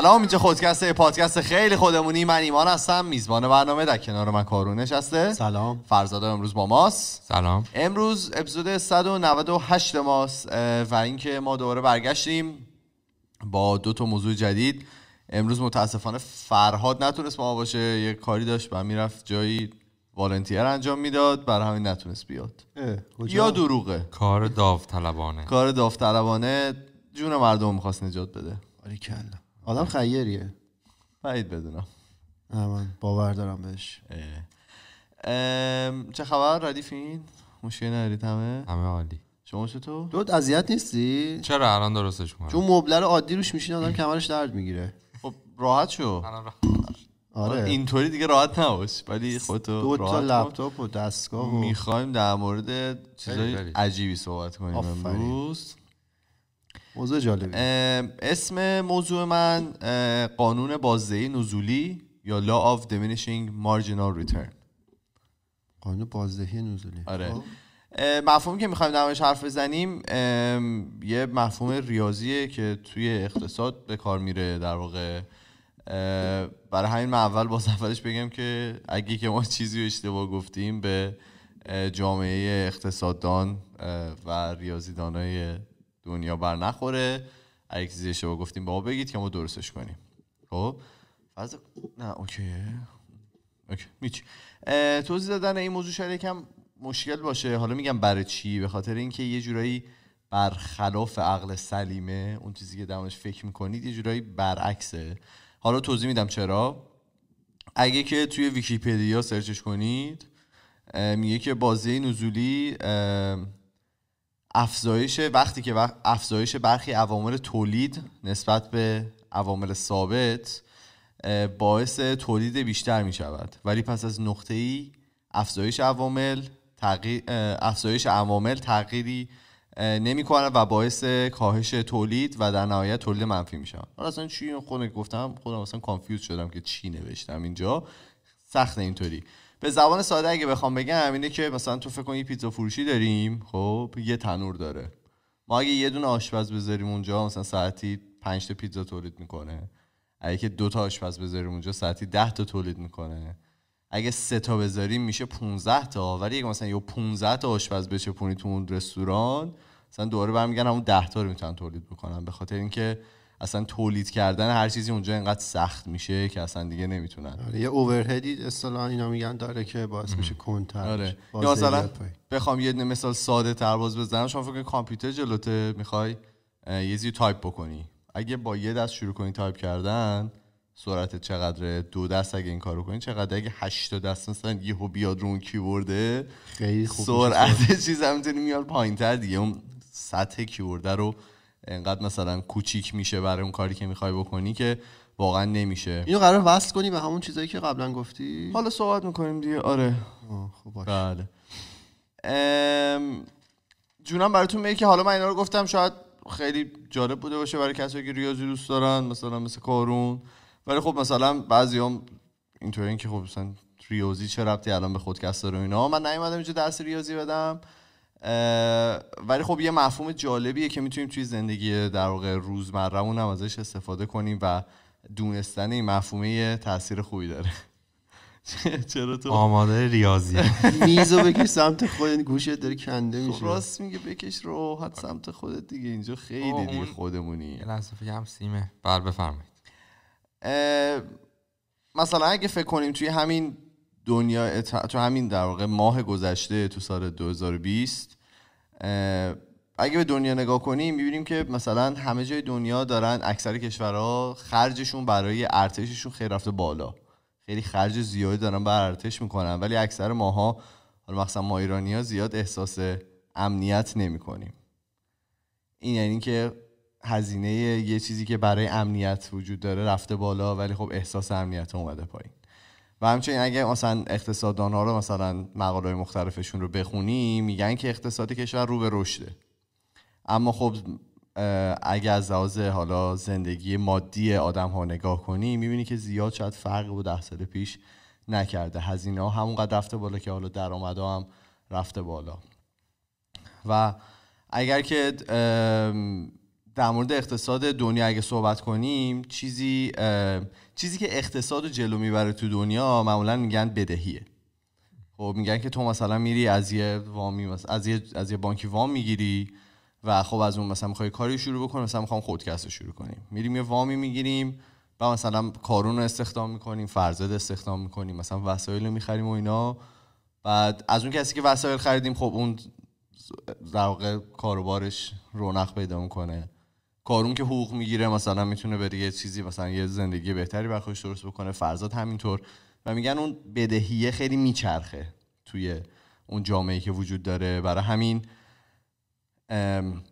سلام اینجا خودکسته پادکست خیلی خودمونی من ایمان هستم میزبان برنامه در کنار من کارون نشسته سلام فرزاد امروز با ماست سلام امروز اپیزود 198 ماست و اینکه ما دوباره برگشتیم با دو تا موضوع جدید امروز متاسفانه فرهاد نتونست ما باشه یه کاری داشت و میرفت جایی والنتیر انجام میداد برای همین نتونست بیاد یا دروغه کار داوطلبانه کار داوطلبانه جون مردم میخواست نجات بده آره آدم خیریه بعید بدونم آره، من باور دارم بهش چه خبر ردیفین مشکل ندارید همه همه عالی شما چطور تو اذیت نیستی چرا الان درستش کنم چون مبلر عادی روش میشین آدم کمرش درد میگیره خب راحت شو آره. آره اینطوری دیگه راحت نباش ولی خودتو دو تا لپتاپ و دستگاه و... میخوایم در مورد چیزای عجیبی صحبت کنیم امروز موضوع جالبی اسم موضوع من قانون بازدهی نزولی یا Law of Diminishing Marginal Return قانون بازدهی نزولی آره خب. مفهومی که میخوایم در حرف بزنیم یه مفهوم ریاضیه که توی اقتصاد به کار میره در واقع برای همین من اول باز اولش بگم که اگه که ما چیزی رو اشتباه گفتیم به جامعه اقتصاددان و ریاضیدانای دنیا بر نخوره اگه چیزی اشتباه گفتیم با بگید که ما درستش کنیم خب فرض نه اوکی اوکی میچ توضیح دادن این موضوع شاید یکم مشکل باشه حالا میگم برای چی به خاطر اینکه یه جورایی برخلاف عقل سلیمه اون چیزی که دمش فکر میکنید یه جورایی برعکسه حالا توضیح میدم چرا اگه که توی ویکیپدیا سرچش کنید میگه که بازی نزولی افزایش وقتی که وقت افزایش برخی عوامل تولید نسبت به عوامل ثابت باعث تولید بیشتر می شود ولی پس از نقطه ای افزایش عوامل تغییر افزایش عوامل تغییری نمی کنه و باعث کاهش تولید و در نهایت تولید منفی می شود حالا اصلا چی خودم گفتم خودم اصلا کانفیوز شدم که چی نوشتم اینجا سخت اینطوری به زبان ساده اگه بخوام بگم اینه که مثلا تو فکر کن یه پیتزا فروشی داریم خب یه تنور داره ما اگه یه دونه آشپز بذاریم اونجا مثلا ساعتی 5 تا پیتزا تولید میکنه اگه که دو تا آشپز بذاریم اونجا ساعتی 10 تا تولید میکنه اگه سه تا بذاریم میشه 15 تا ولی اگه مثلا یه 15 تا آشپز بچپونی تو اون رستوران مثلا دوباره میگن همون 10 تا رو میتونن تولید بکنن به خاطر اینکه اصلا تولید کردن هر چیزی اونجا اینقدر سخت میشه که اصلا دیگه نمیتونن آره یه اوورهدی اصلا اینا میگن داره که باعث میشه کنتر آره. یا مثلا بخوام یه مثال ساده تر باز بزنم شما فکر کامپیوتر جلوته میخوای یه چیزی تایپ بکنی اگه با یه دست شروع کنی تایپ کردن سرعت چقدره دو دست اگه این کارو کنی چقدر اگه هشت دست مثلا یهو بیاد رو اون کیورده خیلی خوب سرعت چیز هم میاد تر دیگه اون سطح کیورده رو انقدر مثلا کوچیک میشه برای اون کاری که میخوای بکنی که واقعا نمیشه اینو قرار وصل کنی به همون چیزایی که قبلا گفتی حالا صحبت میکنیم دیگه آره خب باشه بله ام... جونم براتون میگه که حالا من اینا رو گفتم شاید خیلی جالب بوده باشه برای کسایی که ریاضی دوست دارن مثلا مثل کارون ولی خب مثلا بعضی هم اینطوری این که خب مثلا ریاضی چه ربطی الان به خودکست داره اینا من نیومدم اینجا درس ریاضی بدم ولی خب یه مفهوم جالبیه که میتونیم توی زندگی در واقع روزمرمون هم ازش استفاده کنیم و دونستن این مفهومه تاثیر خوبی داره چرا تو آماده ریاضی میزو بکش سمت خودت گوشت داره کنده خب میشه راست میگه بکش راحت سمت خودت دیگه اینجا خیلی دیگه خودمونی لحظه هم سیمه بر بفرمایید مثلا اگه فکر کنیم توی همین دنیا تو همین در واقع ماه گذشته تو سال 2020 اگه به دنیا نگاه کنیم میبینیم که مثلا همه جای دنیا دارن اکثر کشورها خرجشون برای ارتششون خیلی رفته بالا خیلی خرج زیادی دارن بر ارتش میکنن ولی اکثر ماها حالا مثلا ما ایرانی ها زیاد احساس امنیت نمی کنیم. این یعنی که هزینه یه چیزی که برای امنیت وجود داره رفته بالا ولی خب احساس امنیت اومده پایین و همچنین اگه مثلا اقتصاددان ها رو مثلا مقاله مختلفشون رو بخونی میگن که اقتصاد کشور رو به رشده اما خب اگه از لحاظ حالا زندگی مادی آدم ها نگاه کنی میبینی که زیاد شاید فرق با ده سال پیش نکرده هزینه ها همونقدر رفته بالا که حالا درآمدها هم رفته بالا و اگر که در مورد اقتصاد دنیا اگه صحبت کنیم چیزی چیزی که اقتصاد رو جلو میبره تو دنیا معمولا میگن بدهیه خب میگن که تو مثلا میری از یه وامی از یه از یه بانکی وام میگیری و خب از اون مثلا میخوای کاری شروع بکنی مثلا میخوام خودکست رو شروع کنیم میریم یه وامی میگیریم و مثلا کارون رو استخدام میکنیم فرزاد استخدام میکنیم مثلا وسایل رو میخریم و اینا بعد از اون کسی که وسایل خریدیم خب اون در واقع کاروبارش رونق پیدا میکنه کارون که حقوق میگیره مثلا میتونه به یه چیزی مثلا یه زندگی بهتری بر درست بکنه فرزاد همینطور و میگن اون بدهیه خیلی میچرخه توی اون جامعه که وجود داره برای همین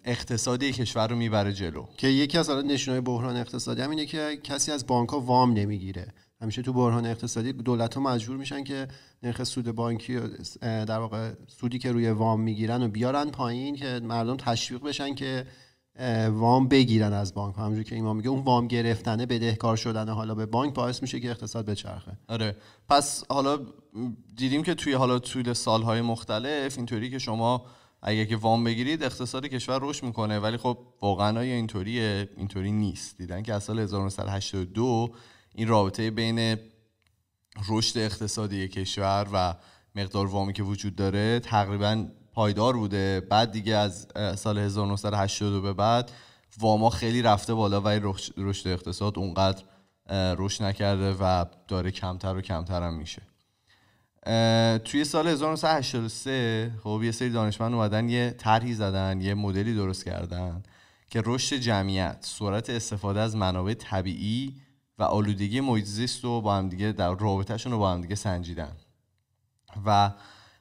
اقتصادی کشور رو میبره جلو که یکی از الان نشونه بحران اقتصادی همینه که کسی از بانک وام نمیگیره همیشه تو بحران اقتصادی دولت ها مجبور میشن که نرخ سود بانکی در واقع سودی که روی وام میگیرن و بیارن پایین که مردم تشویق بشن که وام بگیرن از بانک همونجوری که ایمان میگه اون وام گرفتن بدهکار شدن حالا به بانک باعث میشه که اقتصاد بچرخه آره پس حالا دیدیم که توی حالا طول سالهای مختلف اینطوری که شما اگه که وام بگیرید اقتصاد کشور رشد میکنه ولی خب واقعا اینطوریه اینطوری نیست دیدن که از سال 1982 این رابطه بین رشد اقتصادی کشور و مقدار وامی که وجود داره تقریبا پایدار بوده بعد دیگه از سال 1980 به بعد واما خیلی رفته بالا و رشد اقتصاد اونقدر رشد نکرده و داره کمتر و کمتر هم میشه توی سال 1983 خب یه سری دانشمند اومدن یه طرحی زدن یه مدلی درست کردن که رشد جمعیت سرعت استفاده از منابع طبیعی و آلودگی محیط زیست رو با هم دیگه در رابطهشون رو با هم دیگه سنجیدن و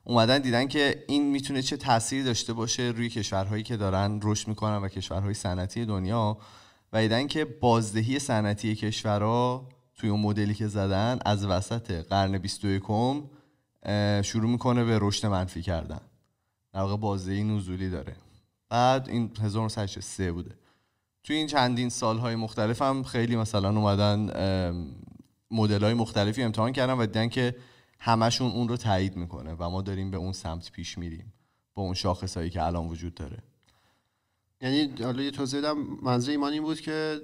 اومدن دیدن که این میتونه چه تاثیری داشته باشه روی کشورهایی که دارن رشد میکنن و کشورهای صنعتی دنیا و دیدن که بازدهی صنعتی کشورها توی اون مدلی که زدن از وسط قرن 21 شروع میکنه به رشد منفی کردن در واقع بازدهی نزولی داره بعد این 1963 بوده توی این چندین سالهای مختلف هم خیلی مثلا اومدن مدل مختلفی امتحان کردن و دیدن که همشون اون رو تایید میکنه و ما داریم به اون سمت پیش میریم با اون شاخصهایی که الان وجود داره یعنی حالا یه توضیح بدم منظور ایمان این بود که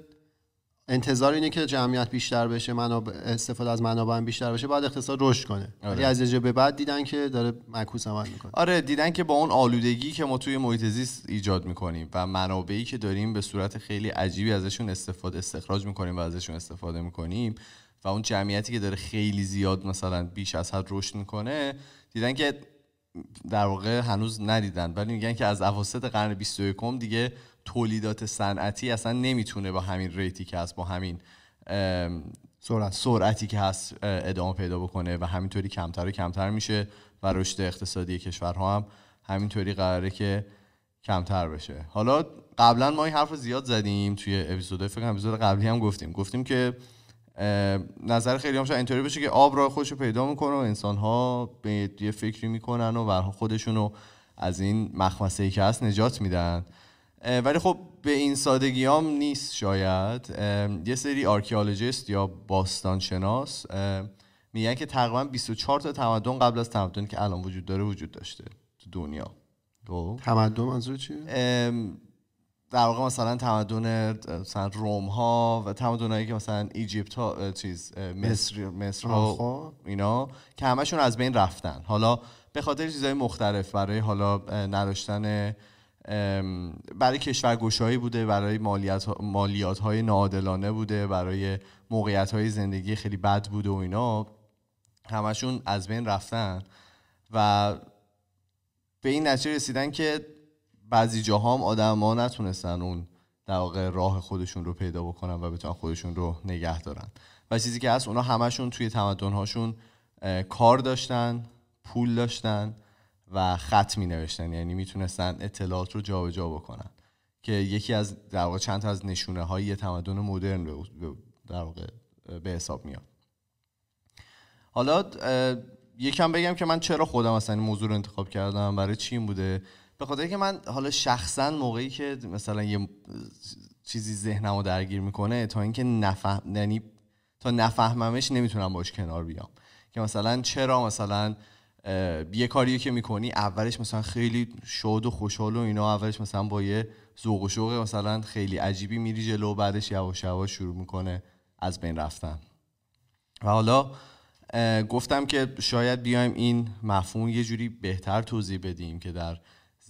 انتظار اینه که جمعیت بیشتر بشه منابع استفاده از منابع بیشتر بشه بعد اقتصاد رشد کنه آره. ولی از یه به بعد دیدن که داره معکوس عمل میکنه آره دیدن که با اون آلودگی که ما توی محیط زیست ایجاد میکنیم و منابعی که داریم به صورت خیلی عجیبی ازشون استفاده استخراج میکنیم و ازشون استفاده میکنیم و اون جمعیتی که داره خیلی زیاد مثلا بیش از حد رشد میکنه دیدن که در واقع هنوز ندیدن ولی میگن که از اواسط قرن 21 دیگه تولیدات صنعتی اصلا نمیتونه با همین ریتی که هست با همین سرعت. سرعتی که هست ادامه پیدا بکنه و همینطوری کمتر و کمتر میشه و رشد اقتصادی کشورها هم همینطوری قراره که کمتر بشه حالا قبلا ما این حرف زیاد زدیم توی اپیزود فکر اپیزود قبلی هم گفتیم گفتیم که نظر خیلی هم شاید اینطوری بشه که آب راه خودش رو پیدا میکنه و انسان ها به یه فکری میکنن و برها خودشون رو از این مخمسه ای که هست نجات میدن ولی خب به این سادگی هم نیست شاید یه سری آرکیالوجیست یا باستانشناس میگن که تقریبا 24 تا تمدن قبل از تمدنی که الان وجود داره وجود داشته تو دنیا خب؟ تمدن منظور چیه؟ در واقع مثلا تمدن مثلا روم ها و تمدن که مثلا ایجیپت ها چیز مصر مصر ها اینا که همشون از بین رفتن حالا به خاطر چیزهای مختلف برای حالا نداشتن برای گشایی بوده برای مالیات, مالیات های ناعادلانه بوده برای موقعیت های زندگی خیلی بد بوده و اینا همشون از بین رفتن و به این نتیجه رسیدن که بعضی جاها هم ها نتونستن اون در واقع راه خودشون رو پیدا بکنن و بتونن خودشون رو نگه دارن و چیزی که هست اونا همشون توی هاشون کار داشتن پول داشتن و خط می نوشتن یعنی میتونستن اطلاعات رو جابجا جا بکنن که یکی از در واقع چند تا از نشونه های تمدن مدرن در واقع به حساب میاد حالا یکم بگم که من چرا خودم اصلا این موضوع رو انتخاب کردم برای چی این بوده به خاطر که من حالا شخصا موقعی که مثلا یه چیزی ذهنم رو درگیر میکنه تا اینکه نفهم یعنی تا نفهممش نمیتونم باش کنار بیام که مثلا چرا مثلا یه کاری که میکنی اولش مثلا خیلی شاد و خوشحال و اینا اولش مثلا با یه ذوق و شوق مثلا خیلی عجیبی میری جلو و بعدش یواش یواش شروع میکنه از بین رفتن و حالا گفتم که شاید بیایم این مفهوم یه جوری بهتر توضیح بدیم که در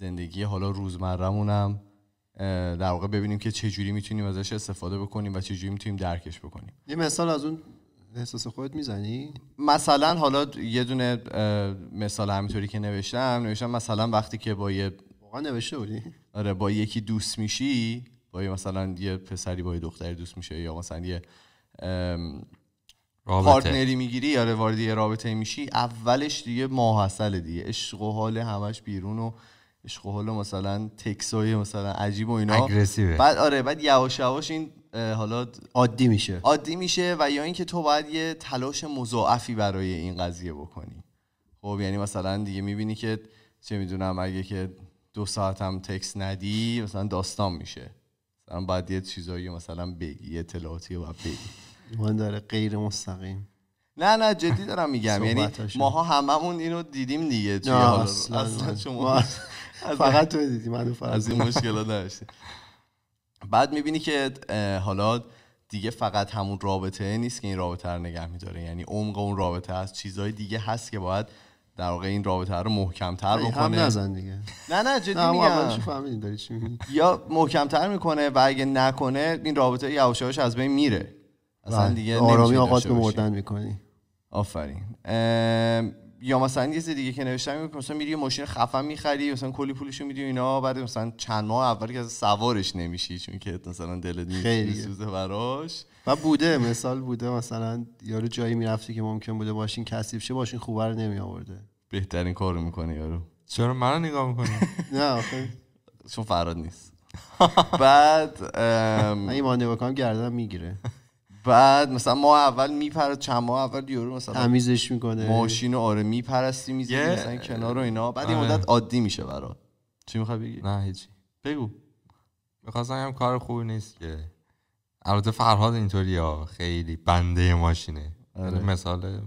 زندگی حالا روزمرمونم در واقع ببینیم که چه جوری میتونیم ازش استفاده بکنیم و چه جوری میتونیم درکش بکنیم یه مثال از اون احساس خودت میزنی مثلا حالا یه دونه مثال همینطوری که نوشتم نوشتم مثلا وقتی که با یه واقعا نوشته بودی آره با یکی دوست میشی با یه مثلا یه پسری با یه دختری دوست میشه یا مثلا یه پارتنری میگیری یا آره، واردی یه رابطه میشی اولش دیگه ماحصل دیگه عشق و حال همش بیرون و عشق و مثلا تکسای مثلا عجیب و اینا اگرسیبه. بعد آره بعد یواش یواش این حالا عادی میشه عادی میشه و یا اینکه تو باید یه تلاش مضاعفی برای این قضیه بکنی خب یعنی مثلا دیگه میبینی که چه میدونم اگه که دو ساعت هم تکس ندی مثلا داستان میشه مثلا باید یه چیزایی مثلا بگی یه اطلاعاتی باید بگی من داره غیر مستقیم نه نه جدی دارم میگم یعنی ماها هممون اینو دیدیم دیگه توی حالا. اصلا شما فقط تو دیدی منو فقط از این مشکلات نداشتی بعد میبینی که حالا دیگه فقط همون رابطه نیست که این رابطه رو نگه میداره یعنی عمق اون رابطه هست چیزهای دیگه هست که باید در واقع این رابطه رو محکمتر بکنه هم نزن دیگه نه نه جدی میگم داری چی یا محکمتر میکنه و اگه نکنه این رابطه یواشاش از بین میره اصلا بله. دیگه آرامی آقات به مردن میکنی آفرین یا مثلا یه چیز دیگه که نوشتم مثلا میری یه ماشین خفن میخری مثلا کلی پولشو میدی اینا بعد مثلا چند ماه اول که از سوارش نمیشی چون که مثلا دلت میسوزه براش و بوده مثال بوده مثلا یارو جایی میرفتی که ممکن بوده ماشین کثیف شه ماشین خوبه رو نمی آورده بهترین کارو میکنه یارو چرا منو نگاه میکنی نه آخه چون فراد نیست بعد من ایمان نگاه گردن میگیره بعد مثلا ما اول میپره چند ماه اول یورو مثلا تمیزش میکنه ماشین آره میپرستی میزنی yeah. مثلا کنار و اینا بعد این آره. مدت عادی میشه برات چی میخوای بگی نه هیچی بگو میخواستم هم کار خوبی نیست که البته فرهاد اینطوری ها خیلی بنده ماشینه یعنی آره. مثال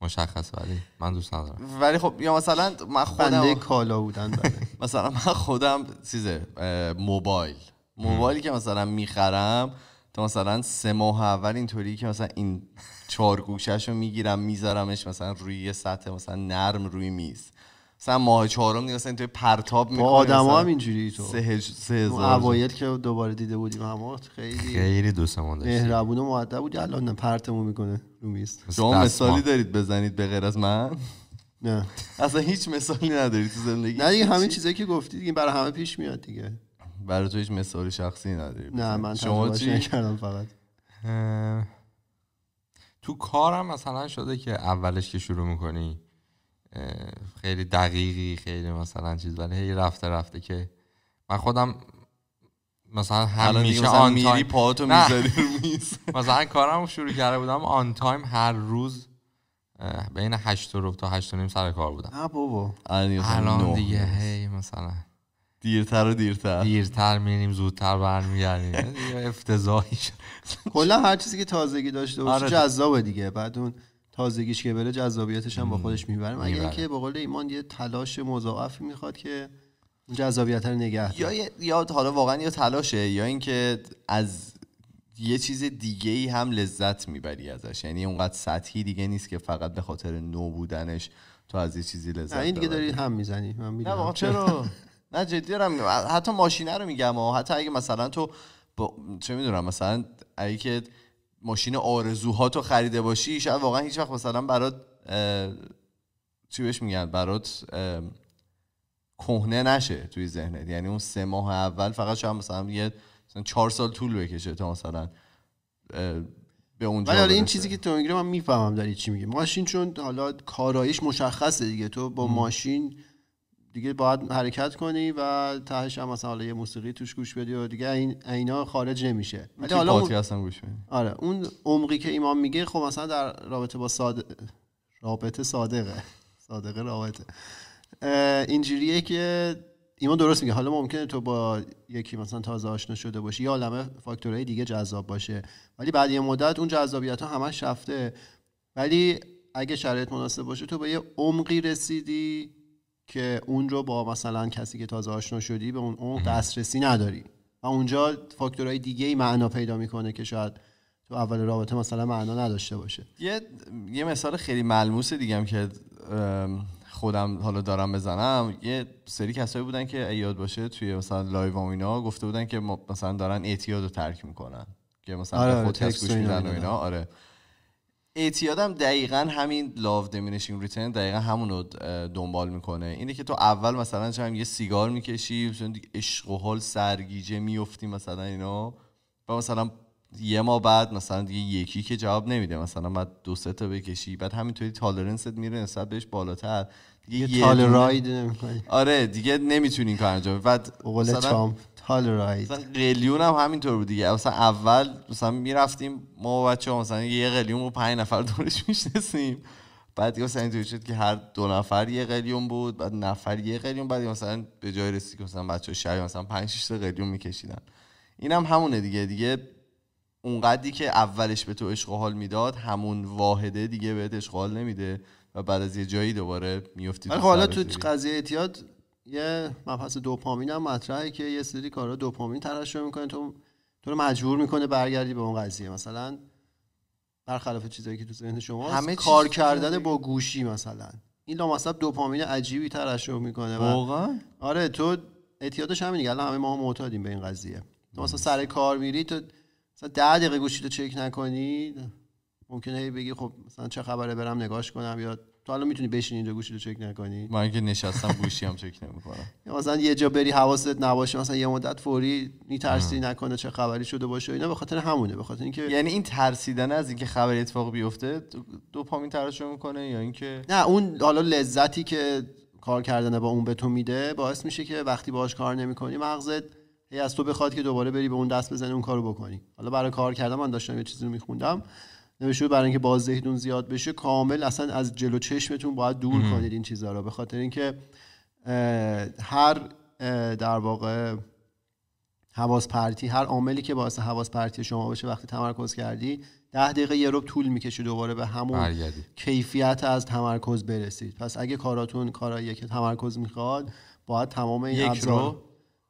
مشخص ولی من دوست ندارم ولی خب یا مثلا من خودم بنده کالا بودن مثلا من خودم چیزه موبایل موبایلی که مثلا میخرم تو مثلا سه ماه اول اینطوری که مثلا این چهار گوشش رو میگیرم میذارمش مثلا روی یه سطح مثلا نرم روی میز مثلا ماه چهارم دیگه مثلا توی پرتاب میکنه آدم هم اینجوری تو سه, سه هزار که دوباره دیده بودیم همه خیلی خیلی دوستمون داشتیم مهربون و معده بودی الان پرتمون میکنه رو شما مثالی دارید بزنید به غیر از من نه اصلا هیچ مثالی نداری تو زندگی نه همین چیزایی که گفتی دیگه برای همه پیش میاد دیگه برای تو هیچ مثال شخصی نداری نه من شما چی کردم فقط تو کارم مثلا شده که اولش که شروع میکنی خیلی دقیقی خیلی مثلا چیز ولی هی رفته رفته که من خودم مثلا همیشه آن میری پاتو میذاری میز مثلا کارم شروع کرده بودم آن تایم هر روز بین هشت و تا هشت و نیم سر کار بودم نه بابا الان دیگه هی مثلا دیرتر و دیرتر دیرتر میریم زودتر برمیگردیم افتضاحی شد کلا هر چیزی که تازگی داشته باشه آره. جذابه دیگه بعد اون تازگیش که بره جذابیتش هم با خودش میبره مگر اینکه به قول ایمان یه تلاش مضاعفی میخواد که جذابیت رو نگه یا یا حالا واقعا یا تلاشه یا اینکه از یه چیز دیگه ای هم لذت میبری ازش یعنی اونقدر سطحی دیگه نیست که فقط به خاطر نو بودنش تو از یه چیزی لذت این دیگه داری هم میزنی من نه چرا نه جدی دارم حتی ماشینه رو میگم و حتی اگه مثلا تو چه میدونم مثلا اگه که ماشین تو خریده باشی شاید واقعا هیچ وقت مثلا برات چی بهش میگن برات اه... کهنه نشه توی ذهنت یعنی اون سه ماه اول فقط شاید مثلا یه مثلا چهار سال طول بکشه تا مثلا به اونجا ولی این چیزی که تو میگی من میفهمم داری چی میگی ماشین چون حالا کارایش مشخصه دیگه تو با ماشین دیگه باید حرکت کنی و تهش هم مثلا یه موسیقی توش گوش بدی و دیگه این اینا خارج نمیشه حالا اون... گوش بدی آره اون عمقی که ایمان میگه خب مثلا در رابطه با رابطه صادقه صادقه رابطه اینجوریه که ایمان درست میگه حالا ممکنه تو با یکی مثلا تازه آشنا شده باشی یا عالمه فاکتورهای دیگه جذاب باشه ولی بعد یه مدت اون جذابیت ها همش رفته ولی اگه شرایط مناسب باشه تو به یه عمقی رسیدی که اون رو با مثلا کسی که تازه آشنا شدی به اون, اون دسترسی نداری و اونجا فاکتورهای دیگه ای معنا پیدا میکنه که شاید تو اول رابطه مثلا معنا نداشته باشه یه یه مثال خیلی ملموس دیگه هم که خودم حالا دارم بزنم یه سری کسایی بودن که یاد باشه توی مثلا لایو اینا گفته بودن که مثلا دارن اعتیاد رو ترک میکنن که مثلا آره، گوش میدن و اینا آره هم دقیقا همین لاو دمینشینگ ریترن دقیقا همون رو دنبال میکنه اینه که تو اول مثلا چم یه سیگار میکشی مثلا عشق و حال سرگیجه میفتی مثلا اینا و مثلا یه ما بعد مثلا دیگه یکی که جواب نمیده مثلا بعد دو سه تا بکشی بعد همینطوری تالرنست میره نسبت بهش بالاتر دیگه یه تالراید نمیکنی آره دیگه نمیتونی کار انجام بعد مثلا حال رایت مثلا قلیون هم همینطور بود دیگه مثلا اول مثلا میرفتیم ما با بچه ها مثلا یه قلیون رو پنج نفر دورش میشنسیم بعد مثلا اینطوری شد که هر دو نفر یه قلیون بود بعد نفر یه قلیون بعد مثلا به جای رسید که مثلا بچه شهری مثلا 5 6 قلیون میکشیدن این هم همونه دیگه دیگه اونقدری که اولش به تو عشق میداد همون واحده دیگه بهت اشغال نمیده و بعد از یه جایی دوباره میفتی خب حالا تو قضیه اعتیاد یه مبحث دوپامین هم مطرحه که یه سری کارا دوپامین ترشح میکنه تو تو رو مجبور میکنه برگردی به اون قضیه مثلا برخلاف چیزایی که تو ذهن شما همه کار کردن با گوشی مثلا این لامصب دوپامین عجیبی ترشح میکنه واقعا آره تو اعتیادش همین دیگه الان همه ما معتادیم به این قضیه تو مثلا سر کار میری تو مثلا 10 دقیقه گوشی تو چک نکنی ممکنه بگی خب مثلا چه خبره برم نگاش کنم یا تو حالا میتونی بشینی اینجا گوشی رو چک نکنی من که نشستم گوشی هم چک نمیکنم مثلا یه جا بری حواست نباشه مثلا یه مدت فوری میترسی نکنه چه خبری شده باشه اینا به خاطر همونه به خاطر اینکه یعنی این ترسیدن از اینکه خبر اتفاق بیفته دوپامین ترشح میکنه یا اینکه نه اون حالا لذتی که کار کردن با اون به تو میده باعث میشه که وقتی باهاش کار نمیکنی مغزت هی از تو بخواد که دوباره بری به اون دست بزنی اون کارو بکنی حالا برای کار کردن من داشتم یه چیزی رو میخوندم نوشته برای اینکه بازدهیتون زیاد بشه کامل اصلا از جلو چشمتون باید دور کنید این چیزها رو به خاطر اینکه هر در واقع حواس پرتی هر عاملی که باعث حواس پرتی شما بشه وقتی تمرکز کردی ده دقیقه یه روب طول میکشه دوباره به همون کیفیت از تمرکز برسید پس اگه کاراتون کارایی که تمرکز میخواد باید تمام این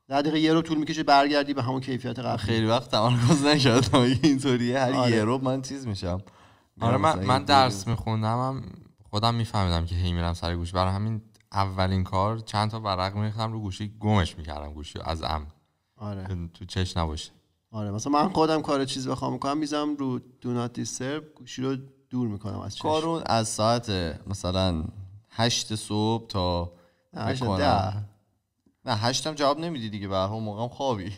در دقیقه یه رو طول میکشه برگردی به همون کیفیت قبل خیلی وقت تمرکز نکردم اینطوریه هر آره. یه رو من چیز میشم آره من, من درس میخوندم هم خودم میفهمیدم که هی میرم سر گوش برای همین اولین کار چند تا ورق میریختم رو گوشی گمش میکردم گوشی از ام آره تو چش نباشه آره مثلا من خودم کار چیز بخوام میکنم میزم رو دو سرب گوشی رو دور میکنم از چش کارون از ساعت مثلا هشت صبح تا هشت ده نه هشتم جواب نمیدی دیگه به هر موقعم خوابی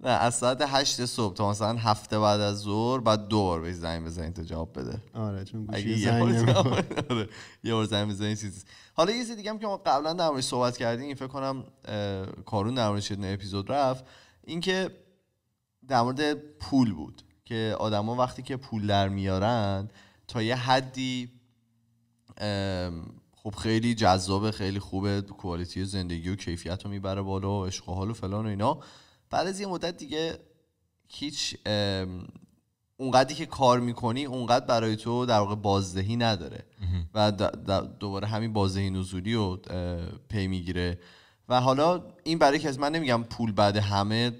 نه از ساعت هشت صبح تا مثلا هفته بعد از ظهر بعد دو بار بهش زنگ بزنی تا جواب بده آره چون گوشی زنگ آره، یه بار زنگ بزنی حالا یه چیز دیگه هم که ما قبلا در موردش صحبت کردیم فکر کنم کارون در موردش اپیزود رفت اینکه در مورد پول بود که آدما وقتی که پول در میارن تا یه حدی خب خیلی جذاب خیلی خوبه کوالیتی زندگی و کیفیت رو میبره بالا و عشق و و فلان و اینا بعد از یه مدت دیگه هیچ اونقدری که کار میکنی اونقدر برای تو در واقع بازدهی نداره و دوباره همین بازدهی نزولی رو پی میگیره و حالا این برای از من نمیگم پول بعد همه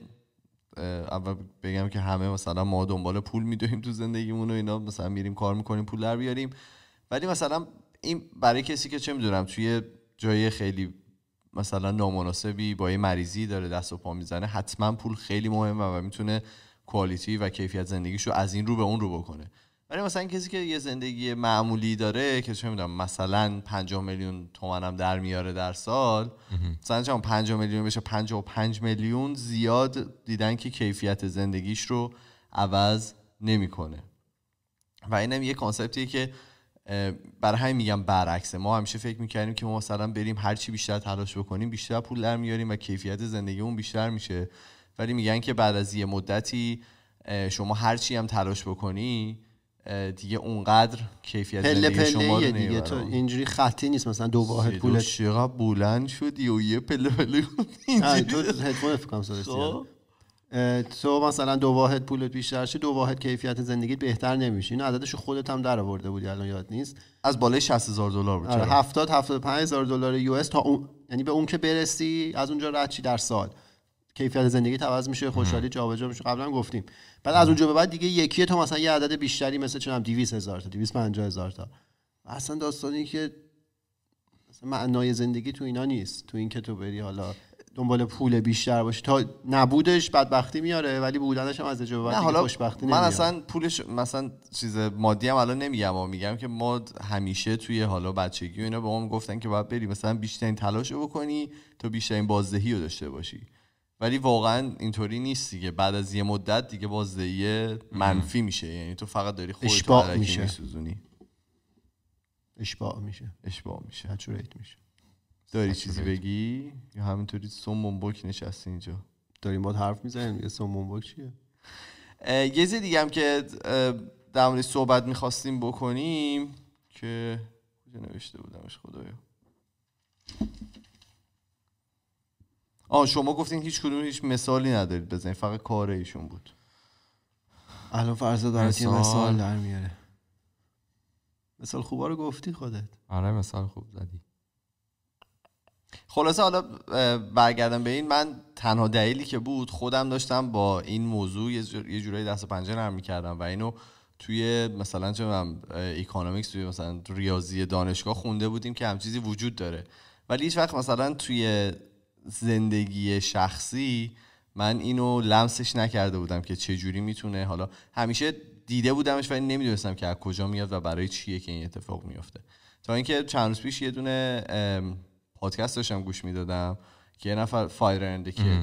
اول بگم که همه مثلا ما دنبال پول میدویم تو زندگیمون و اینا مثلا میریم کار میکنیم پول در ولی مثلا این برای کسی که چه میدونم توی جای خیلی مثلا نامناسبی با یه مریضی داره دست و پا میزنه حتما پول خیلی مهمه و میتونه کوالیتی و کیفیت زندگیشو از این رو به اون رو بکنه ولی مثلا کسی که یه زندگی معمولی داره که چه میدونم مثلا 5 میلیون تومن هم در میاره در سال مثلا چون 5 میلیون بشه 55 میلیون زیاد دیدن که کیفیت زندگیش رو عوض نمیکنه و اینم یه کانسپتیه که برای همین میگم برعکسه ما همیشه فکر میکردیم که ما مثلا بریم هر چی بیشتر تلاش بکنیم بیشتر پول در میاریم و کیفیت زندگیمون بیشتر میشه ولی میگن که بعد از یه مدتی شما هر چی هم تلاش بکنی دیگه اونقدر کیفیت پل زندگی پله شما دیگه تو اینجوری خطی نیست مثلا دو واحد پول چرا بلند شدی و یه پله پله تو هدفون فکر تو مثلا دو واحد پولت بیشتر شه دو واحد کیفیت زندگی بهتر نمیشه این عددش خودت هم در آورده بودی الان یاد نیست از بالای 60000 دلار بود 70 آره، 75000 دلار یو اس تا یعنی به اون که برسی از اونجا رد در سال کیفیت زندگی عوض میشه خوشحالی جابجا میشه قبلا گفتیم بعد از اونجا به بعد دیگه یکی تو مثلا یه عدد بیشتری مثل چنم 200000 هزار تا 250000 تا اصلا داستانی که معنای زندگی تو اینا نیست تو این که تو بری حالا دنبال پول بیشتر باشه تا نبودش بدبختی میاره ولی بودنش هم از جواب بعد خوشبختی خوشبختی من اصلا پولش مثلا چیز مادی هم الان نمیگم و میگم که ما همیشه توی حالا بچگی و اینا به ما گفتن که باید بری مثلا بیشترین تلاش رو بکنی تا بیشترین بازدهی رو داشته باشی ولی واقعا اینطوری نیست دیگه بعد از یه مدت دیگه بازدهی منفی میشه یعنی تو فقط داری خودت اشباع میشه اشباع میشه اشباع میشه میشه داری چیزی بگی یا همینطوری سومونبوک نشستی اینجا داری ما حرف میزنیم یه سومونبوک چیه یه چیز دیگه هم که در مورد صحبت میخواستیم بکنیم که کجا نوشته بودمش خدایا آه شما گفتین هیچ کدوم هیچ مثالی ندارید بزنید فقط کاره ایشون بود الان فرضا برات یه مثال در میاره مثال خوبا رو گفتی خودت آره مثال خوب زدی خلاصه حالا برگردم به این من تنها دلیلی که بود خودم داشتم با این موضوع یه جورایی دست و پنجه نرم میکردم و اینو توی مثلا چه اکونومیکس توی مثلا ریاضی دانشگاه خونده بودیم که هم چیزی وجود داره ولی هیچ وقت مثلا توی زندگی شخصی من اینو لمسش نکرده بودم که چه جوری میتونه حالا همیشه دیده بودمش ولی نمیدونستم که از کجا میاد و برای چیه که این اتفاق میفته تا اینکه چند روز پیش یه دونه پادکست داشتم گوش میدادم که یه نفر فایر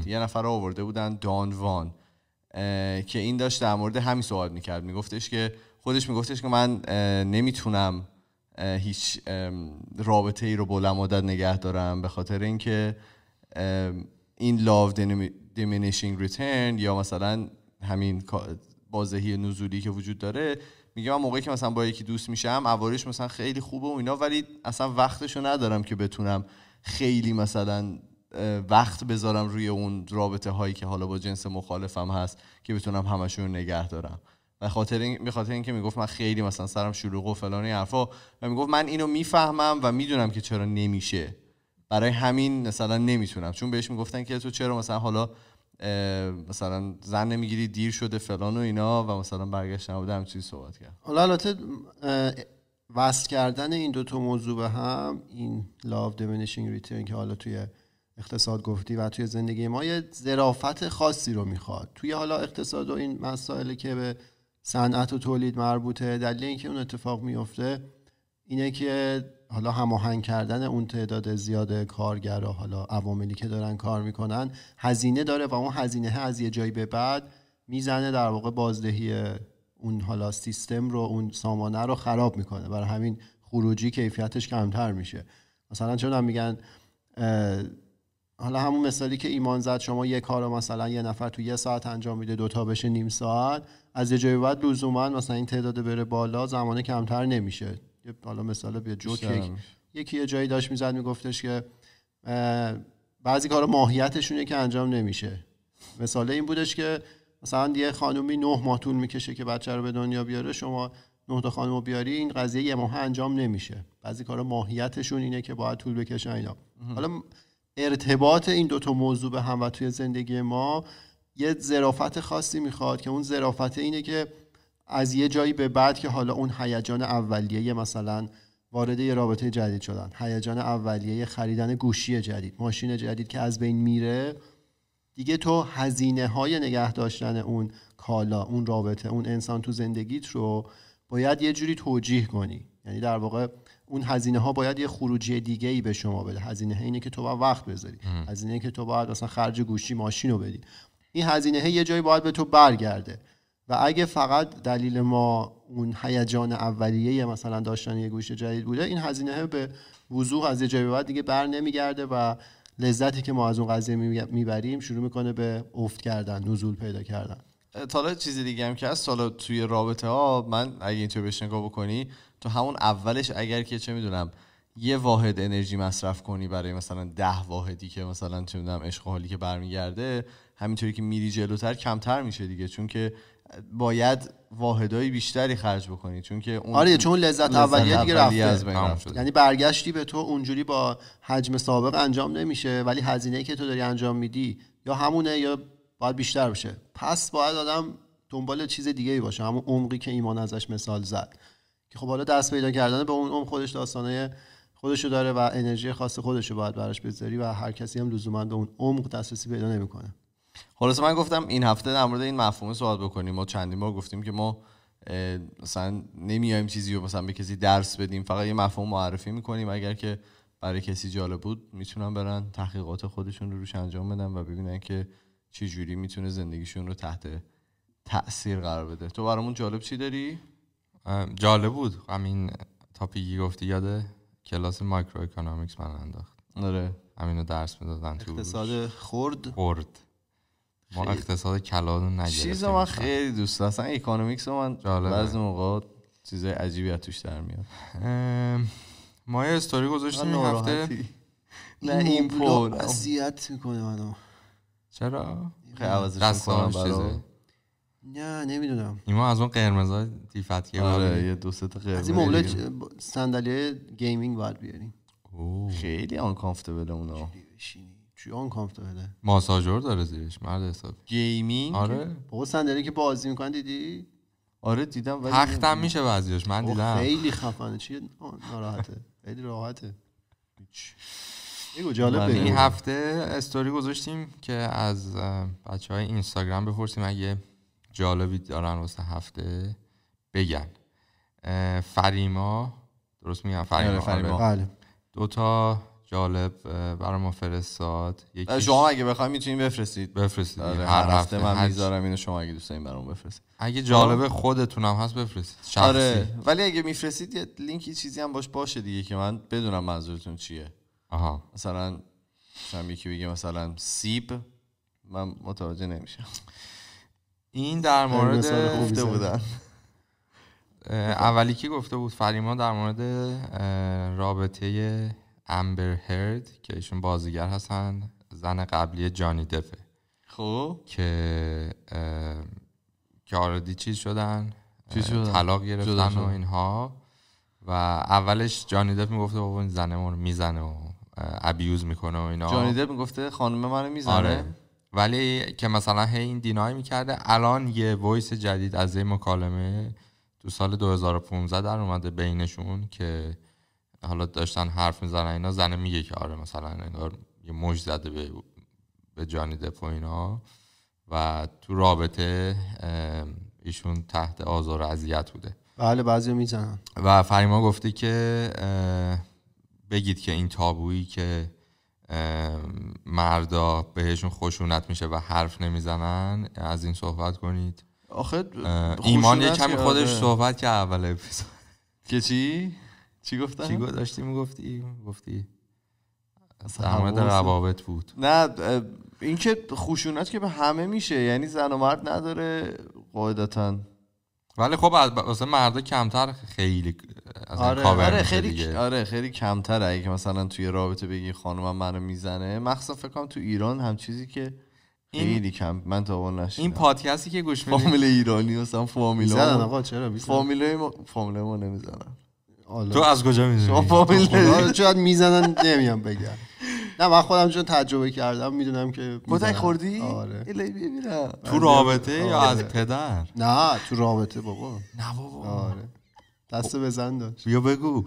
یه نفر آورده بودن دان وان که این داشت در مورد همین صحبت میکرد میگفتش که خودش میگفتش که من نمیتونم هیچ رابطه ای رو بلند مدت نگه دارم به خاطر اینکه این لاو دیمینیشینگ ریترن یا مثلا همین بازهی نزولی که وجود داره میگه من موقعی که مثلا با یکی دوست میشم اوارش مثلا خیلی خوبه و اینا ولی اصلا وقتشو ندارم که بتونم خیلی مثلا وقت بذارم روی اون رابطه هایی که حالا با جنس مخالفم هست که بتونم همشون نگه دارم و خاطر این به خاطر اینکه میگفت من خیلی مثلا سرم شلوغ و فلان این حرفا و میگفت من اینو میفهمم و میدونم که چرا نمیشه برای همین مثلا نمیتونم چون بهش میگفتن که تو چرا مثلا حالا مثلا زن نمیگیری دیر شده فلان و اینا و مثلا برگشت نبوده همچین صحبت کرد حالا البته وصل کردن این دوتا موضوع به هم این لاف دیمینیشینگ ریترن که حالا توی اقتصاد گفتی و توی زندگی ما یه ظرافت خاصی رو میخواد توی حالا اقتصاد و این مسائل که به صنعت و تولید مربوطه دلیل اینکه اون اتفاق میفته اینه که حالا هماهنگ کردن اون تعداد زیاد کارگرا حالا عواملی که دارن کار میکنن هزینه داره و اون هزینه از یه جایی به بعد میزنه در واقع بازدهی اون حالا سیستم رو اون سامانه رو خراب میکنه برای همین خروجی کیفیتش کمتر میشه مثلا چون هم میگن حالا همون مثالی که ایمان زد شما یه کار مثلا یه نفر تو یه ساعت انجام میده دوتا بشه نیم ساعت از یه جایی بعد لزوما مثلا این تعداد بره بالا زمان کمتر نمیشه حالا مثال بیا جوک یک. یکی یه جایی داشت میزد میگفتش که بعضی کارا ماهیتشونه که انجام نمیشه مثال این بودش که مثلا یه خانومی نه ماه طول میکشه که بچه رو به دنیا بیاره شما نه تا خانم رو بیاری این قضیه یه ماه انجام نمیشه بعضی کارا ماهیتشون اینه که باید طول بکشن اینا حالا ارتباط این دوتا موضوع به هم و توی زندگی ما یه ظرافت خاصی میخواد که اون ظرافت اینه که از یه جایی به بعد که حالا اون هیجان اولیه مثلا وارد یه رابطه جدید شدن هیجان اولیه خریدن گوشی جدید ماشین جدید که از بین میره دیگه تو هزینه های نگه داشتن اون کالا اون رابطه اون انسان تو زندگیت رو باید یه جوری توجیه کنی یعنی در واقع اون هزینه ها باید یه خروجی دیگه ای به شما بده هزینه اینه که تو باید وقت بذاری هزینه که تو باید مثلا خرج گوشی ماشین رو بدی این هزینه یه جایی باید به تو برگرده و اگه فقط دلیل ما اون هیجان اولیه مثلا داشتن یه گوش جدید بوده این هزینه به وضوح از یه جایی بعد دیگه بر نمیگرده و لذتی که ما از اون قضیه میبریم شروع میکنه به افت کردن نزول پیدا کردن حالا چیز دیگه هم که از حالا توی رابطه ها من اگه اینطور بهش نگاه بکنی تو همون اولش اگر که چه میدونم یه واحد انرژی مصرف کنی برای مثلا ده واحدی که مثلا چه میدونم عشق حالی که برمیگرده همینطوری که میری جلوتر کمتر میشه دیگه چون که باید واحدهای بیشتری خرج بکنی چون که اون آره چون لذت اولیه دیگه از یعنی برگشتی به تو اونجوری با حجم سابق انجام نمیشه ولی هزینه که تو داری انجام میدی یا همونه یا باید بیشتر بشه پس باید آدم دنبال چیز دیگه ای باشه همون عمقی که ایمان ازش مثال زد که خب حالا دست پیدا کردن به اون عمق خودش داستانه خودشو داره و انرژی خاص خودشو باید براش بذاری و هر کسی هم لزوما به اون عمق دسترسی پیدا نمیکنه خلاصه من گفتم این هفته در مورد این مفهوم صحبت بکنیم ما چندین بار گفتیم که ما مثلا نمیایم چیزی رو مثلا به کسی درس بدیم فقط یه مفهوم معرفی میکنیم اگر که برای کسی جالب بود میتونن برن تحقیقات خودشون رو روش انجام بدن و ببینن که چه جوری میتونه زندگیشون رو تحت تاثیر قرار بده تو برامون جالب چی داری جالب بود همین تاپیکی گفتی یاده کلاس مایکرو اکونومیکس من انداخت آره همینو درس میدادن تو اقتصاد خرد خرد ما اقتصاد کلان رو نگرفتیم چیز من خیلی دوست دارم اصلا اکانومیکس من بعضی موقع چیزای عجیبی از توش در میاد ما یه استوری گذاشتیم این هفته نه این پول اذیت میکنه منو چرا خیلی عوضش کنم برای نه نمیدونم ایما از اون قرمزا که آره یه دو سه تا قرمز از این موقع صندلی گیمینگ باید بیاریم خیلی آن کامفتبل اونا کیان کامفورتبله ماساژور داره زیرش مرد حساب گیمینگ آره بابا صندلی که بازی میکنن دیدی آره دیدم ولی تختم میشه بعضیش من دیدم خیلی خفنه چیه ناراحته خیلی راحته یهو جالب. این هفته استوری گذاشتیم که از بچه های اینستاگرام بپرسیم اگه جالبی دارن واسه هفته بگن فریما درست میگم فریما, آره فریما. آره. بله. دو تا جالب برای ما فرستاد شما اگه این میتونید بفرستید بفرستید آره، یعنی هر, هر هفته من میذارم اینو شما اگه دوست دارین برام بفرستید اگه جالب خودتونم هست بفرستید شخصی. آره ولی اگه میفرستید یه لینکی چیزی هم باش باشه دیگه که من بدونم منظورتون چیه آها مثلا مثلا یکی بگه مثلا سیب من متوجه نمیشم این در مورد گفته بودن اولی که گفته بود فریما در مورد رابطه امبر هرد که ایشون بازیگر هستن زن قبلی جانی دفه خب که که چیز شدن طلاق گرفتن و اینها و اولش جانی دف میگفته بابا این زنه رو میزنه و ابیوز میکنه و اینا جانی دف میگفته خانم منو میزنه آره. ولی که مثلا هی این دینای میکرده الان یه وایس جدید از این مکالمه تو سال 2015 در اومده بینشون که حالا داشتن حرف میزنن اینا زنه میگه که آره مثلا انگار یه موج زده به به جانی دپ و اینا و تو رابطه ایشون تحت آزار و اذیت بوده بله بعضی میزنن و فریما گفته که بگید که این تابویی که مردا بهشون خشونت میشه و حرف نمیزنن از این صحبت کنید آخه ایمان یه کمی خودش صحبت که اول اپیزود که چی؟ چی گفتم؟ چی داشتی میگفتی؟ گفتی در روابط بود نه اینکه خوشونت که به همه میشه یعنی زن و مرد نداره قاعدتا ولی خب اصلا مردا کمتر خیلی از آره, آره خیلی آره خیلی کمتر اگه که مثلا توی رابطه بگی خانمم منو میزنه مخصوصا فکر کنم تو ایران هم چیزی که خیلی کم من تو اون این پادکستی که گوش میدی فامیل ایرانی هستم فامیلا چرا فامیلای ما فامیلای ما تو از کجا میدونی فامیل میزنن نمیام بگم نه من خودم چون تجربه کردم میدونم که کتک خوردی آره تو آره. رابطه یا آره. از پدر نه تو رابطه بابا نه بابا آره دست بزن داشت بیا بگو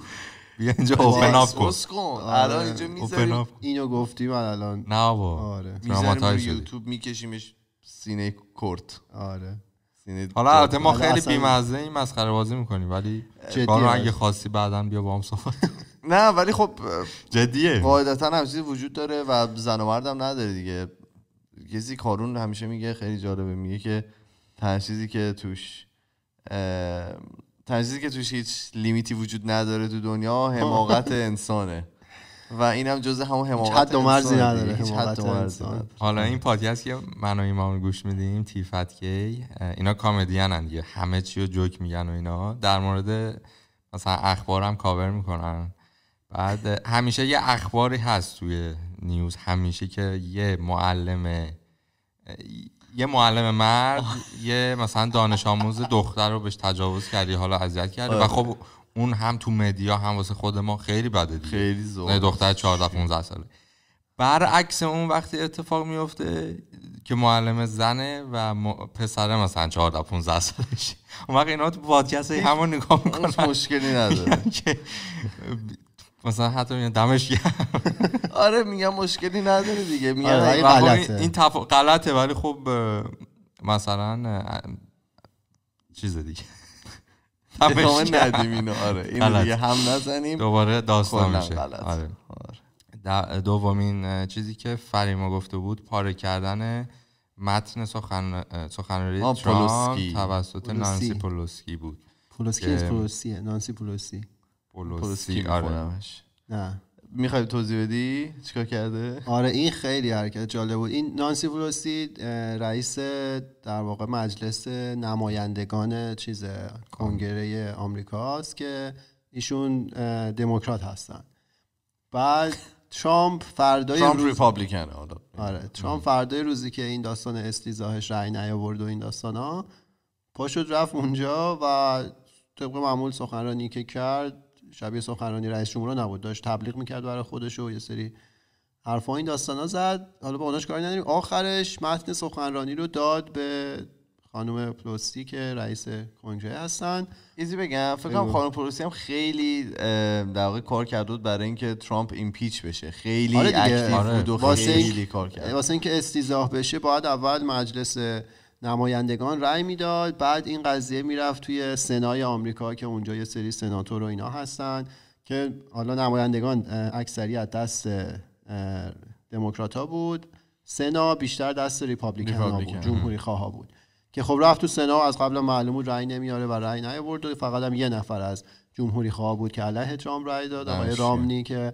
بیا اینجا اوپن اپ کن آره. الان اینجا اینو گفتی من الان نه بابا آره میذاریم یوتیوب میکشیمش سینه کرد آره یعنی حالا البته ما خیلی بیمزه این مسخره بازی میکنیم ولی کارو اگه خاصی بعدا بیا با هم صحبت نه ولی خب جدیه قاعدتا همچین وجود داره و زن و مردم نداره دیگه کسی کارون همیشه میگه خیلی جالبه میگه که تنشیزی که توش تنشیزی که توش هیچ لیمیتی وجود نداره تو دنیا حماقت انسانه و این هم جز همون حماقت حد و مرزی نداره حالا این پادکست که من و ایمام گوش میدیم تیفتکی اینا کمدین دیگه همه چی رو جوک میگن و اینا در مورد مثلا هم کاور میکنن بعد همیشه یه اخباری هست توی نیوز همیشه که یه معلم یه معلم مرد یه مثلا دانش آموز دختر رو بهش تجاوز کردی حالا اذیت کرد. و آره. خب اون هم تو مدیا هم واسه خود ما خیلی بده دیگه. خیلی زود نه دختر 14 15 ساله برعکس اون وقتی اتفاق میفته که معلم زنه و م... پسره مثلا 14 15 سالش اون وقت اینا تو پادکست همو نگاه میکنن مشکلی نداره مثلا حتی میگن دمش آره میگم مشکلی نداره دیگه میگم آره غلطه این تف... غلطه ولی خب مثلا چیز دیگه ادامه ندیم اینو آره اینو دیگه هم نزنیم دوباره داستان میشه آره. آره. دومین چیزی که فریما گفته بود پاره کردن متن سخن سخنرانی ترامپ توسط نانسی پولوسکی بود پولوسکی از پولوسیه نانسی پولوسی پولوسکی آره نه میخوای توضیح بدی چیکار کرده آره این خیلی حرکت جالب بود این نانسی فلوسی رئیس در واقع مجلس نمایندگان چیز کنگره آمریکاست که ایشون دموکرات هستن بعد ترامپ فردای ترامپ روز... ریپابلیکن آره ترامپ فردای روزی که این داستان استیزاهش رأی نیاورد و این داستان ها پاشد رفت اونجا و طبق معمول سخنرانی که کرد شبیه سخنرانی رئیس جمهور نبود داشت تبلیغ میکرد برای خودش و یه سری حرفا این داستانا زد حالا با اوناش کاری نداریم آخرش متن سخنرانی رو داد به خانم پلوسی که رئیس کنگره هستن ایزی بگم فکر کنم خانم پلوسی هم خیلی در واقع کار کرده بود برای اینکه ترامپ ایمپیچ بشه خیلی آره اکتیو بود آره. خیلی, خیلی کار کرد واسه اینکه استیزاح بشه باید اول مجلس نمایندگان رأی میداد بعد این قضیه میرفت توی سنای آمریکا که اونجا یه سری سناتور و اینا هستن که حالا نمایندگان اکثریت دست دموکرات ها بود سنا بیشتر دست ریپابلیکن بود جمهوری خواه بود که خب رفت تو سنا از قبل معلوم بود رأی نمیاره و رأی نیاورد و فقط هم یه نفر از جمهوری خواه بود که علیه ترامپ رأی داد آقای بله، رامنی که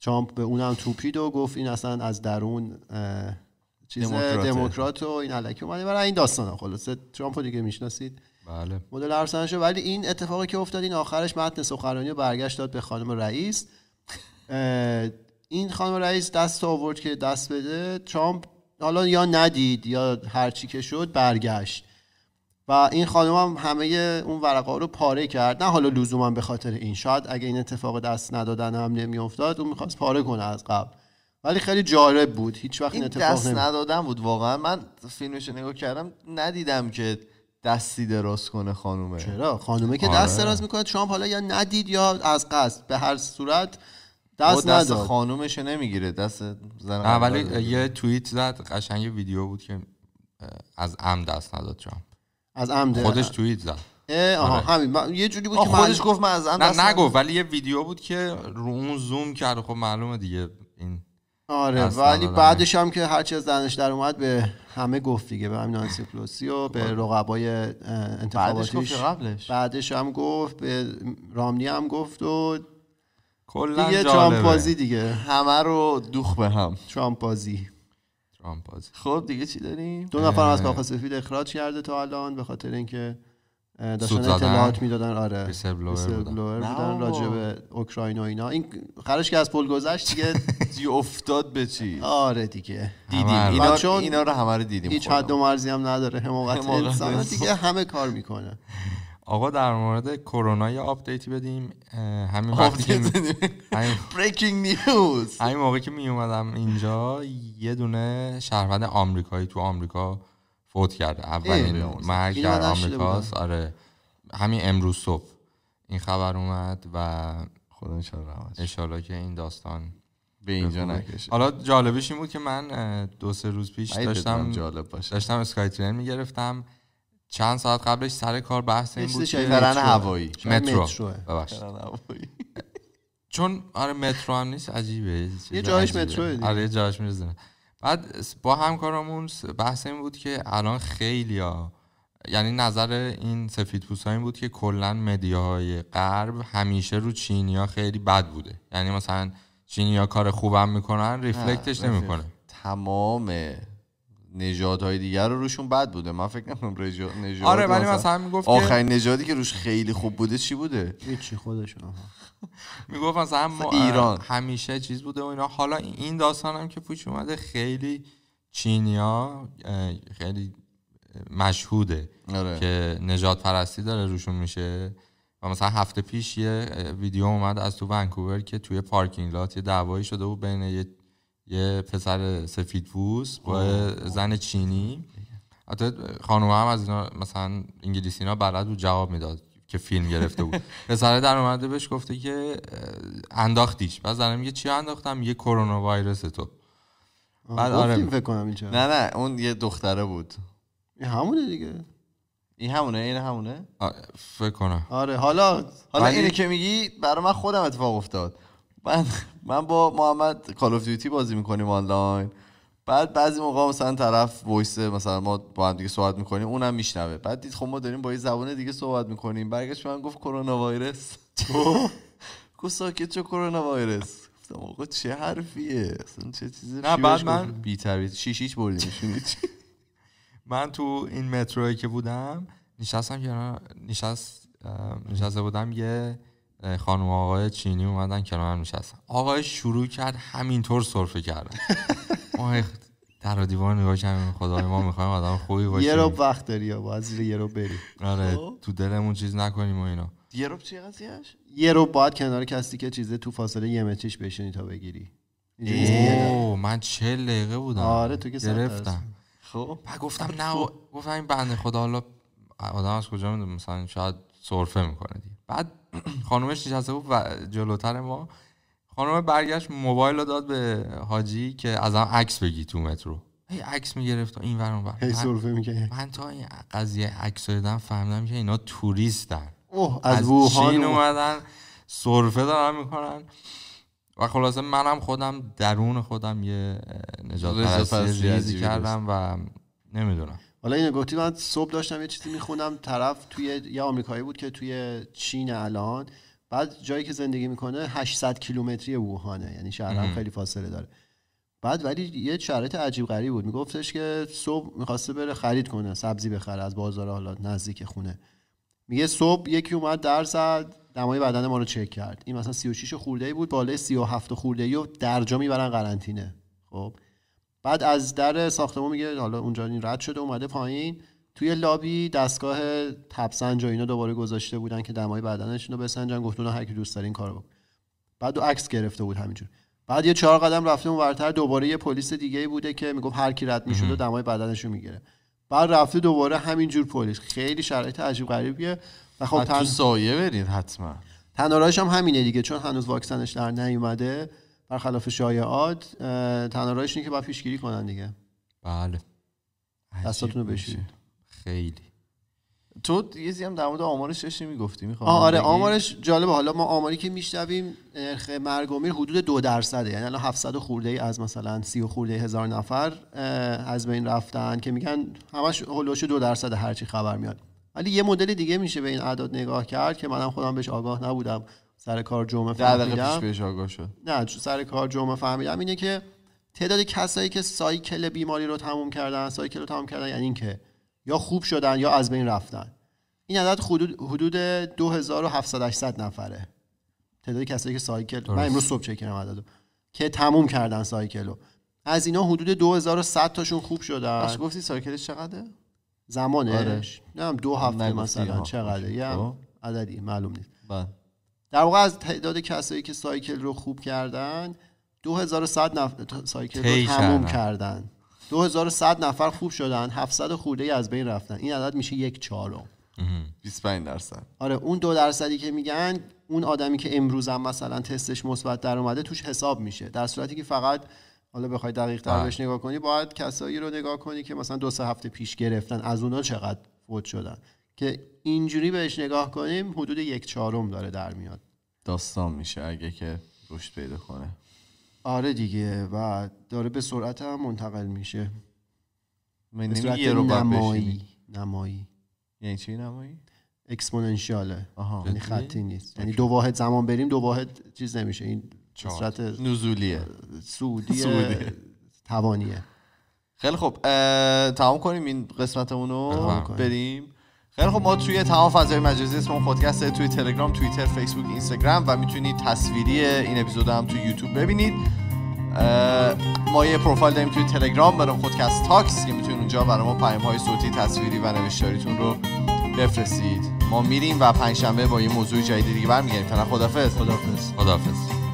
ترامپ به اونم توپید و گفت این اصلا از درون چیز دموکرات و این علکی اومده برای این ها خلاصه ترامپ دیگه میشناسید بله مدل ارسنال ولی این اتفاقی که افتاد این آخرش متن سخنرانی برگشت داد به خانم رئیس این خانم رئیس دست آورد که دست بده ترامپ حالا یا ندید یا هرچی که شد برگشت و این خانم هم همه اون ورقه رو پاره کرد نه حالا لزوما به خاطر این شاید اگه این اتفاق دست ندادن هم نمیافتاد اون میخواست پاره کنه از قبل ولی خیلی جالب بود هیچ وقت این, اتفاق دست ندادم بود واقعا من فیلمش نگاه کردم ندیدم که دستی دراز کنه خانومه چرا خانومه که آره. دست دراز میکنه شما حالا یا ندید یا از قصد به هر صورت دست نداد خانومش نمیگیره دست زن ولی یه توییت زد قشنگ ویدیو بود که از ام دست نداد ترامپ از ام خودش توییت زد آها آره. همین یه جوری بود که خودش گفت من از ام دست نگفت ولی یه ویدیو بود که رو اون زوم کرد خب معلومه دیگه این آره ولی بعدش هم که هرچی از دانش در اومد به همه گفت دیگه به همین نانسی و به خب. رقبای انتخاباتیش بعدش, بعدش هم گفت به رامنی هم گفت و کلا دیگه ترامپازی دیگه همه رو دوخ به هم ترامپازی ترامپازی خب دیگه چی داریم دو نفر از کاخ سفید اخراج کرده تا الان به خاطر اینکه داشتن اطلاعات میدادن آره ویسل بودن, راجع به اوکراین و اینا این خرش که از پل گذشت دیگه دی افتاد به چی آره دیگه دیدیم اینا چون اینا رو همه رو دیدیم هیچ حد و مرزی هم نداره حماقت انسان دیگه همه کار میکنه آقا در مورد کرونا یه آپدیتی بدیم همین وقتی که بریکینگ نیوز همین موقعی که می اومدم اینجا یه دونه شهروند آمریکایی تو آمریکا فوت کرده اولین مرگ در آمریکاست آره همین امروز صبح این خبر اومد و خدا انشالله که این داستان به اینجا نکشه حالا جالبش این بود که من دو سه روز پیش داشتم جالب باشه. داشتم اسکای ترین میگرفتم چند ساعت قبلش سر کار بحث این بود که فرن هوایی مترو ببخشید چون آره مترو هم نیست عجیبه یه جایش مترو آره یه جایش میزنه بعد با همکارامون بحث این بود که الان خیلی ها یعنی نظر این سفید پوست این بود که کلا مدیاهای غرب همیشه رو چینیا خیلی بد بوده یعنی مثلا چینیا کار خوبم میکنن ریفلکتش نمیکنه تمام نژادهای دیگر رو روشون بد بوده من فکر نمیکنم نژاد آره ولی مثلا میگفت آخرین نژادی که روش خیلی خوب بوده چی بوده چی خودشون میگفت مثلا ما ایران همیشه چیز بوده و اینا حالا این داستان هم که پوچ اومده خیلی چینیا خیلی مشهوده آره. که نژاد پرستی داره روشون میشه و مثلا هفته پیش یه ویدیو اومد از تو ونکوور که توی پارکینگ لات یه دعوایی شده بود بین یه یه پسر سفید بوس با زن چینی حتی خانوم هم از اینا مثلا انگلیسی اینا بلد بود جواب میداد که فیلم گرفته بود پسر در اومده بهش گفته که انداختیش بعد زنه میگه چی انداختم یه کرونا وایرس تو بعد آره فکر نه نه اون یه دختره بود این همونه دیگه این همونه این همونه فکر کنم آره حالا حالا اینه که میگی برای من خودم اتفاق افتاد من من با محمد کال اف دیوتی بازی میکنیم آنلاین بعد بعضی موقع مثلا طرف وایس مثلا ما با هم دیگه صحبت میکنیم اونم میشنوه بعد دید خب ما داریم با یه زبان دیگه صحبت میکنیم برگشت من گفت کرونا وایرس گفت ساکت چه کرونا وایرس گفتم آقا چه حرفیه اصلا چه چیزی نه بعد من بی تربیت شیش هیچ بردیم من تو این متروی که بودم نشستم که نشست نشسته بودم یه خانم آقای چینی اومدن کنار من نشستن آقای شروع کرد همینطور سرفه کردن ما در دیوار نگاه کردیم خدای ما میخوایم آدم خوبی باشیم یه رو وقت داری یا از زیر یه رو بری آره خب. تو دلمون چیز نکنیم و اینا یه رو چی قضیهش یه رو باید کنار کسی که چیزه تو فاصله یه متریش بشینی تا بگیری اوه من چه دقیقه بودم آره تو که گرفتم خب گفتم نه خب. گفتم این بنده خدا حالا آدم از کجا میدونه مثلا شاید سرفه میکنه دیگه بعد خانومش نشسته بود و جلوتر ما خانم برگشت موبایل رو داد به حاجی که از هم عکس بگی تو مترو هی عکس میگرفت این ورم سرفه میکنه من تا این قضیه عکس دادم فهمدم که اینا توریستن اوه از, از چین اومدن سرفه دارن میکنن و خلاصه منم خودم درون خودم یه نجات پرستی کردم و نمیدونم حالا اینو گفتی من صبح داشتم یه چیزی میخونم طرف توی یه آمریکایی بود که توی چین الان بعد جایی که زندگی میکنه 800 کیلومتری ووهانه یعنی شهرم خیلی فاصله داره بعد ولی یه شرایط عجیب غریب بود میگفتش که صبح میخواسته بره خرید کنه سبزی بخره از بازار حالا نزدیک خونه میگه صبح یکی اومد در زد دمای بدن ما رو چک کرد این مثلا 36 خورده ای بود بالای 37 خورده ای و درجا میبرن قرنطینه خب بعد از در ساختمون میگه حالا اونجا این رد شده اومده پایین توی لابی دستگاه تبسنج و اینا دوباره گذاشته بودن که دمای بدنشون رو بسنجن گفتن هر کی دوست دارین کارو بکنه بعد عکس گرفته بود همینجور بعد یه چهار قدم رفته ورتر دوباره یه پلیس دیگه بوده که میگفت هر کی رد میشد و دمای بدنش رو میگیره بعد رفته دوباره همینجور پلیس خیلی شرایط عجیب غریبیه و خب سایه برید حتما هم همینه دیگه چون هنوز واکسنش در نیومده برخلاف شایعات تنها راهش اینه که باید پیشگیری کنن دیگه بله دستاتونو بشین خیلی تو یه هم در مورد آمارش چی میگفتی میخوام آره آمارش جالبه حالا ما آماری که میشنویم نرخ مرگ و میر حدود دو درصده یعنی الان 700 خورده ای از مثلا 30 خورده هزار نفر از بین رفتن که میگن همش هولوش دو درصد هرچی خبر میاد ولی یه مدل دیگه میشه به این اعداد نگاه کرد که منم خودم بهش آگاه نبودم سر کار جمعه فهمیدم پیش شد نه سر کار جمعه فهمیدم اینه که تعداد کسایی که سایکل بیماری رو تموم کردن سایکل رو تموم کردن یعنی اینکه یا خوب شدن یا از بین رفتن این عدد حدود حدود 2700 800 نفره تعداد کسایی که سایکل درست. من امروز صبح چک کردم عددو که تموم کردن سایکل رو از اینا حدود 2100 تاشون خوب شدن بس گفتی سایکلش چقدره زمانش آره. نه دو هفته مثلا چقدره یه خب. عددی معلوم نیست بله در واقع از تعداد کسایی که سایکل رو خوب کردن 2100 نفر سایکل رو تموم کردن 2100 نفر خوب شدن 700 خورده ای از بین رفتن این عدد میشه یک چهارم 25 درصد آره اون دو درصدی که میگن اون آدمی که امروز هم مثلا تستش مثبت در اومده توش حساب میشه در صورتی که فقط حالا بخوای دقیق تر بله. بهش نگاه کنی باید کسایی رو نگاه کنی که مثلا دو سه هفته پیش گرفتن از اونا چقدر فوت شدن که اینجوری بهش نگاه کنیم حدود یک چهارم داره در میاد داستان میشه اگه که رشد پیدا کنه آره دیگه و داره به سرعت هم منتقل میشه من به صورت نمایی نمایی یعنی چی نمایی اکسپوننشیاله یعنی خطی نیست یعنی دو واحد زمان بریم دو واحد چیز نمیشه این صورت نزولیه سودیه توانیه خیلی خب تمام کنیم این قسمتمون بریم خیلی خب ما توی تمام فضای مجازی اسم پادکست توی تلگرام توییتر فیسبوک اینستاگرام و میتونید تصویری این اپیزود هم توی یوتیوب ببینید ما یه پروفایل داریم توی تلگرام برای پادکست تاکس که میتونید اونجا برای ما پیام های صوتی تصویری و نوشتاریتون رو بفرستید ما میریم و پنجشنبه با یه موضوع جدید دیگه برمیگردیم فعلا خدافظ خدافظ خدافظ